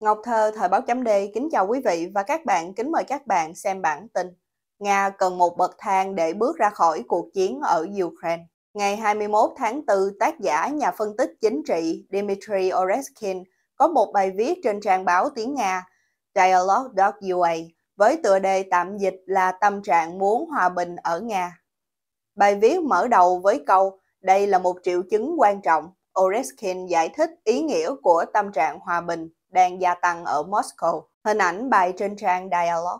Ngọc Thơ, Thời báo chấm D, kính chào quý vị và các bạn, kính mời các bạn xem bản tin. Nga cần một bậc thang để bước ra khỏi cuộc chiến ở Ukraine. Ngày 21 tháng 4, tác giả nhà phân tích chính trị Dmitry Oreskin có một bài viết trên trang báo tiếng Nga Dialogue.ua với tựa đề tạm dịch là tâm trạng muốn hòa bình ở Nga. Bài viết mở đầu với câu đây là một triệu chứng quan trọng. Oreskin giải thích ý nghĩa của tâm trạng hòa bình đang gia tăng ở Moscow, hình ảnh bài trên trang Dialog.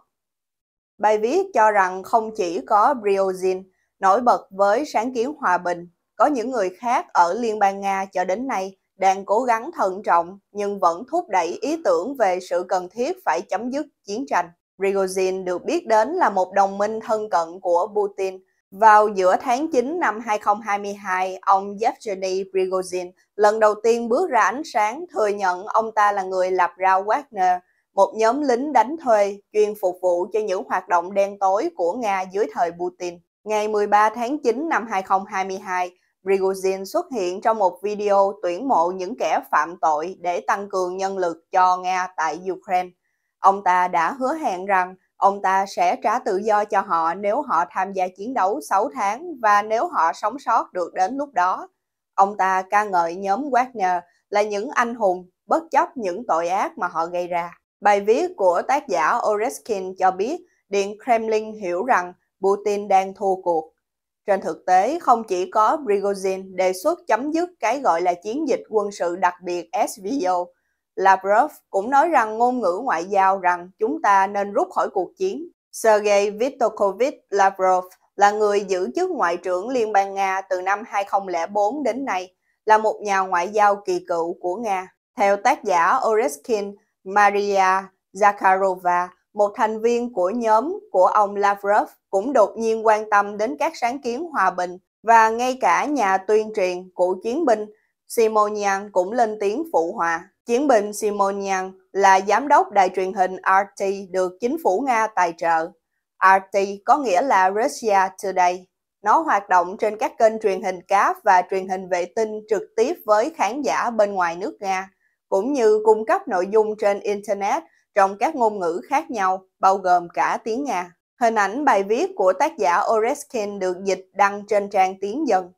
Bài viết cho rằng không chỉ có Briozin nổi bật với sáng kiến hòa bình, có những người khác ở Liên bang Nga cho đến nay đang cố gắng thận trọng nhưng vẫn thúc đẩy ý tưởng về sự cần thiết phải chấm dứt chiến tranh. Prigozhin được biết đến là một đồng minh thân cận của Putin vào giữa tháng 9 năm 2022, ông Yevgeny Prigozhin lần đầu tiên bước ra ánh sáng thừa nhận ông ta là người lập ra Wagner, một nhóm lính đánh thuê chuyên phục vụ cho những hoạt động đen tối của Nga dưới thời Putin. Ngày 13 tháng 9 năm 2022, Prigozhin xuất hiện trong một video tuyển mộ những kẻ phạm tội để tăng cường nhân lực cho Nga tại Ukraine. Ông ta đã hứa hẹn rằng Ông ta sẽ trả tự do cho họ nếu họ tham gia chiến đấu 6 tháng và nếu họ sống sót được đến lúc đó. Ông ta ca ngợi nhóm Wagner là những anh hùng bất chấp những tội ác mà họ gây ra. Bài viết của tác giả Oreskin cho biết Điện Kremlin hiểu rằng Putin đang thua cuộc. Trên thực tế, không chỉ có Prigozhin đề xuất chấm dứt cái gọi là chiến dịch quân sự đặc biệt SVO, Lavrov cũng nói rằng ngôn ngữ ngoại giao rằng chúng ta nên rút khỏi cuộc chiến. Sergei Vitokovich Lavrov là người giữ chức Ngoại trưởng Liên bang Nga từ năm 2004 đến nay, là một nhà ngoại giao kỳ cựu của Nga. Theo tác giả Oreskin Maria Zakharova, một thành viên của nhóm của ông Lavrov cũng đột nhiên quan tâm đến các sáng kiến hòa bình và ngay cả nhà tuyên truyền, của chiến binh Simonian cũng lên tiếng phụ hòa. Chiến binh Simonian là giám đốc đài truyền hình RT được chính phủ Nga tài trợ. RT có nghĩa là Russia Today. Nó hoạt động trên các kênh truyền hình cáp và truyền hình vệ tinh trực tiếp với khán giả bên ngoài nước Nga, cũng như cung cấp nội dung trên Internet trong các ngôn ngữ khác nhau, bao gồm cả tiếng Nga. Hình ảnh bài viết của tác giả Oreskin được dịch đăng trên trang tiếng dân.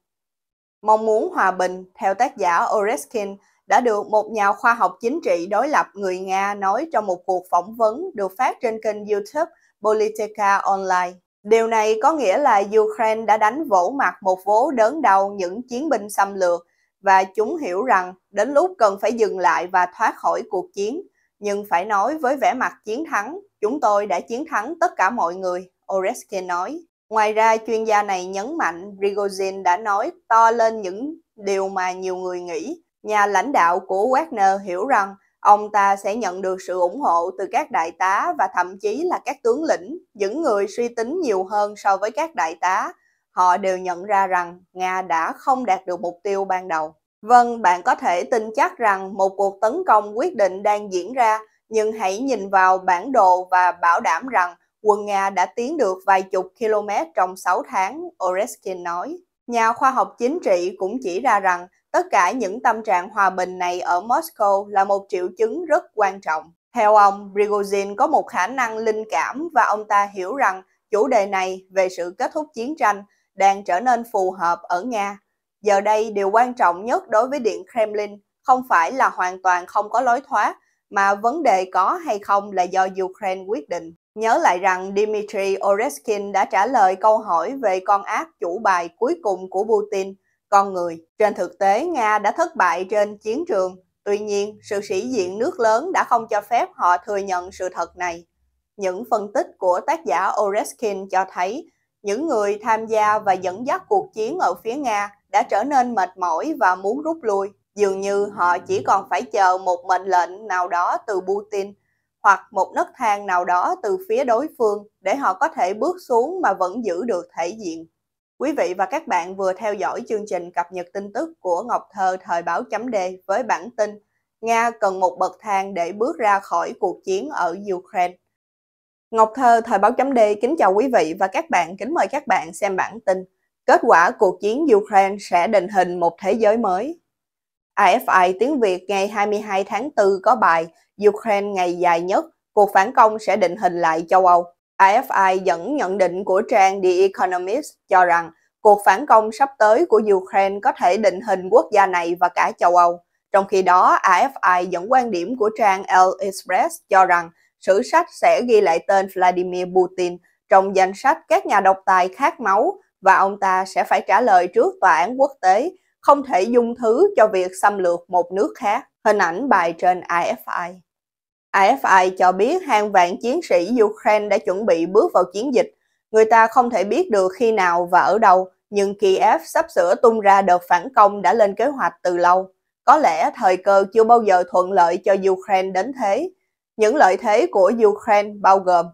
Mong muốn hòa bình, theo tác giả Oreskin, đã được một nhà khoa học chính trị đối lập người Nga nói trong một cuộc phỏng vấn được phát trên kênh YouTube Politica Online. Điều này có nghĩa là Ukraine đã đánh vỗ mặt một vố đớn đau những chiến binh xâm lược và chúng hiểu rằng đến lúc cần phải dừng lại và thoát khỏi cuộc chiến. Nhưng phải nói với vẻ mặt chiến thắng, chúng tôi đã chiến thắng tất cả mọi người, Oreskin nói. Ngoài ra, chuyên gia này nhấn mạnh Rigozin đã nói to lên những điều mà nhiều người nghĩ. Nhà lãnh đạo của Wagner hiểu rằng ông ta sẽ nhận được sự ủng hộ từ các đại tá và thậm chí là các tướng lĩnh, những người suy tính nhiều hơn so với các đại tá. Họ đều nhận ra rằng Nga đã không đạt được mục tiêu ban đầu. Vâng, bạn có thể tin chắc rằng một cuộc tấn công quyết định đang diễn ra, nhưng hãy nhìn vào bản đồ và bảo đảm rằng quân Nga đã tiến được vài chục km trong 6 tháng, Oreskin nói. Nhà khoa học chính trị cũng chỉ ra rằng tất cả những tâm trạng hòa bình này ở Moscow là một triệu chứng rất quan trọng. Theo ông, Prigozhin có một khả năng linh cảm và ông ta hiểu rằng chủ đề này về sự kết thúc chiến tranh đang trở nên phù hợp ở Nga. Giờ đây, điều quan trọng nhất đối với Điện Kremlin không phải là hoàn toàn không có lối thoát, mà vấn đề có hay không là do Ukraine quyết định. Nhớ lại rằng Dmitry Oreskin đã trả lời câu hỏi về con ác chủ bài cuối cùng của Putin, con người. Trên thực tế, Nga đã thất bại trên chiến trường. Tuy nhiên, sự sĩ diện nước lớn đã không cho phép họ thừa nhận sự thật này. Những phân tích của tác giả Oreskin cho thấy những người tham gia và dẫn dắt cuộc chiến ở phía Nga đã trở nên mệt mỏi và muốn rút lui. Dường như họ chỉ còn phải chờ một mệnh lệnh nào đó từ Putin hoặc một nấc thang nào đó từ phía đối phương để họ có thể bước xuống mà vẫn giữ được thể diện. Quý vị và các bạn vừa theo dõi chương trình cập nhật tin tức của Ngọc Thơ thời báo chấm Đề với bản tin Nga cần một bậc thang để bước ra khỏi cuộc chiến ở Ukraine. Ngọc Thơ thời báo chấm Đề kính chào quý vị và các bạn, kính mời các bạn xem bản tin Kết quả cuộc chiến Ukraine sẽ định hình một thế giới mới. AFI tiếng Việt ngày 22 tháng 4 có bài Ukraine ngày dài nhất, cuộc phản công sẽ định hình lại châu Âu. AFI dẫn nhận định của trang The Economist cho rằng cuộc phản công sắp tới của Ukraine có thể định hình quốc gia này và cả châu Âu. Trong khi đó, AFI dẫn quan điểm của trang El Express cho rằng sử sách sẽ ghi lại tên Vladimir Putin trong danh sách các nhà độc tài khát máu và ông ta sẽ phải trả lời trước tòa án quốc tế không thể dung thứ cho việc xâm lược một nước khác. Hình ảnh bài trên AFI. AFI cho biết hàng vạn chiến sĩ Ukraine đã chuẩn bị bước vào chiến dịch. Người ta không thể biết được khi nào và ở đâu, nhưng Kiev sắp sửa tung ra đợt phản công đã lên kế hoạch từ lâu. Có lẽ thời cơ chưa bao giờ thuận lợi cho Ukraine đến thế. Những lợi thế của Ukraine bao gồm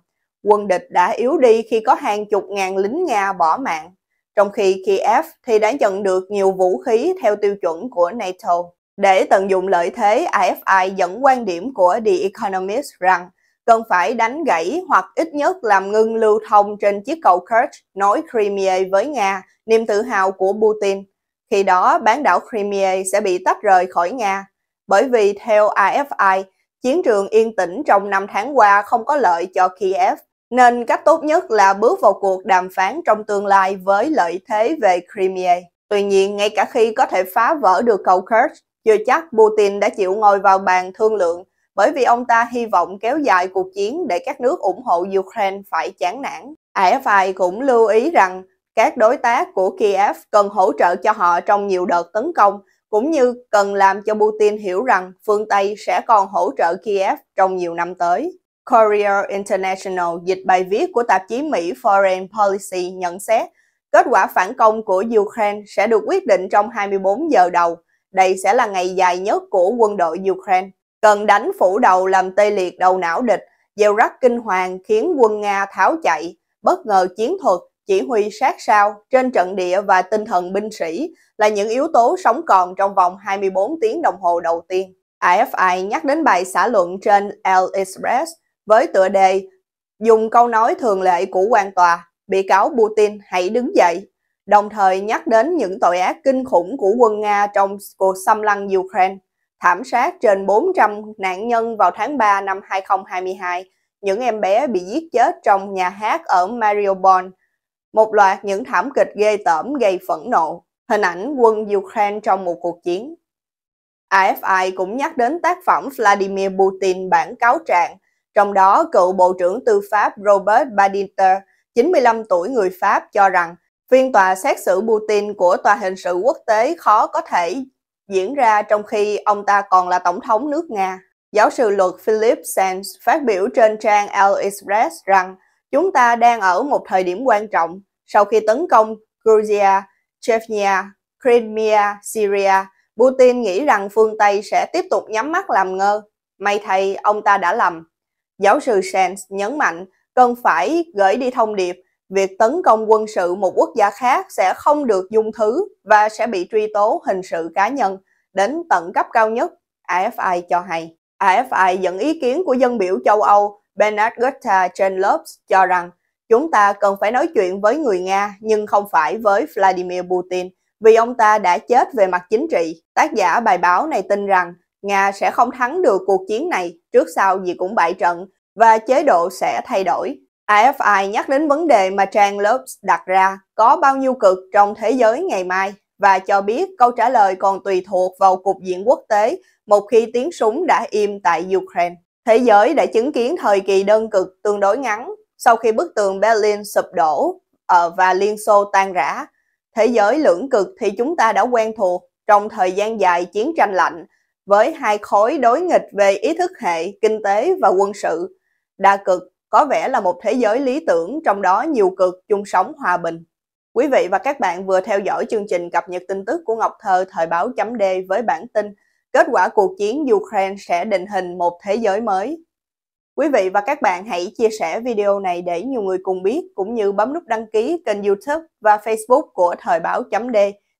quân địch đã yếu đi khi có hàng chục ngàn lính Nga bỏ mạng trong khi Kiev thì đã nhận được nhiều vũ khí theo tiêu chuẩn của NATO. Để tận dụng lợi thế, AFI dẫn quan điểm của The Economist rằng cần phải đánh gãy hoặc ít nhất làm ngưng lưu thông trên chiếc cầu Kerch nối Crimea với Nga, niềm tự hào của Putin. Khi đó, bán đảo Crimea sẽ bị tách rời khỏi Nga. Bởi vì theo AFI, chiến trường yên tĩnh trong năm tháng qua không có lợi cho Kiev nên cách tốt nhất là bước vào cuộc đàm phán trong tương lai với lợi thế về Crimea. Tuy nhiên, ngay cả khi có thể phá vỡ được cầu Kerch, chưa chắc Putin đã chịu ngồi vào bàn thương lượng bởi vì ông ta hy vọng kéo dài cuộc chiến để các nước ủng hộ Ukraine phải chán nản. AFI cũng lưu ý rằng các đối tác của Kiev cần hỗ trợ cho họ trong nhiều đợt tấn công, cũng như cần làm cho Putin hiểu rằng phương Tây sẽ còn hỗ trợ Kiev trong nhiều năm tới. Courier International dịch bài viết của tạp chí Mỹ Foreign Policy nhận xét kết quả phản công của Ukraine sẽ được quyết định trong 24 giờ đầu. Đây sẽ là ngày dài nhất của quân đội Ukraine. Cần đánh phủ đầu làm tê liệt đầu não địch, gieo rắc kinh hoàng khiến quân Nga tháo chạy, bất ngờ chiến thuật, chỉ huy sát sao trên trận địa và tinh thần binh sĩ là những yếu tố sống còn trong vòng 24 tiếng đồng hồ đầu tiên. AFI nhắc đến bài xã luận trên L Express với tựa đề Dùng câu nói thường lệ của quan tòa, bị cáo Putin hãy đứng dậy, đồng thời nhắc đến những tội ác kinh khủng của quân Nga trong cuộc xâm lăng Ukraine, thảm sát trên 400 nạn nhân vào tháng 3 năm 2022, những em bé bị giết chết trong nhà hát ở Mariupol, một loạt những thảm kịch ghê tởm gây phẫn nộ, hình ảnh quân Ukraine trong một cuộc chiến. AFI cũng nhắc đến tác phẩm Vladimir Putin bản cáo trạng trong đó, cựu Bộ trưởng Tư pháp Robert Badinter, 95 tuổi người Pháp, cho rằng phiên tòa xét xử Putin của Tòa hình sự quốc tế khó có thể diễn ra trong khi ông ta còn là Tổng thống nước Nga. Giáo sư luật Philip Sands phát biểu trên trang Al Express rằng chúng ta đang ở một thời điểm quan trọng sau khi tấn công Georgia, Chechnya, Crimea, Syria. Putin nghĩ rằng phương Tây sẽ tiếp tục nhắm mắt làm ngơ. May thay, ông ta đã lầm giáo sư Sands nhấn mạnh cần phải gửi đi thông điệp việc tấn công quân sự một quốc gia khác sẽ không được dung thứ và sẽ bị truy tố hình sự cá nhân đến tận cấp cao nhất, AFI cho hay. AFI dẫn ý kiến của dân biểu châu Âu Bernard Gutta Chenlopes cho rằng chúng ta cần phải nói chuyện với người Nga nhưng không phải với Vladimir Putin vì ông ta đã chết về mặt chính trị. Tác giả bài báo này tin rằng Nga sẽ không thắng được cuộc chiến này, trước sau gì cũng bại trận và chế độ sẽ thay đổi. AFI nhắc đến vấn đề mà Trang Lopes đặt ra có bao nhiêu cực trong thế giới ngày mai và cho biết câu trả lời còn tùy thuộc vào cục diện quốc tế một khi tiếng súng đã im tại Ukraine. Thế giới đã chứng kiến thời kỳ đơn cực tương đối ngắn sau khi bức tường Berlin sụp đổ ờ, và Liên Xô tan rã. Thế giới lưỡng cực thì chúng ta đã quen thuộc trong thời gian dài chiến tranh lạnh với hai khối đối nghịch về ý thức hệ, kinh tế và quân sự. Đa cực có vẻ là một thế giới lý tưởng trong đó nhiều cực chung sống hòa bình. Quý vị và các bạn vừa theo dõi chương trình cập nhật tin tức của Ngọc Thơ thời báo chấm D với bản tin Kết quả cuộc chiến Ukraine sẽ định hình một thế giới mới. Quý vị và các bạn hãy chia sẻ video này để nhiều người cùng biết cũng như bấm nút đăng ký kênh youtube và facebook của thời báo D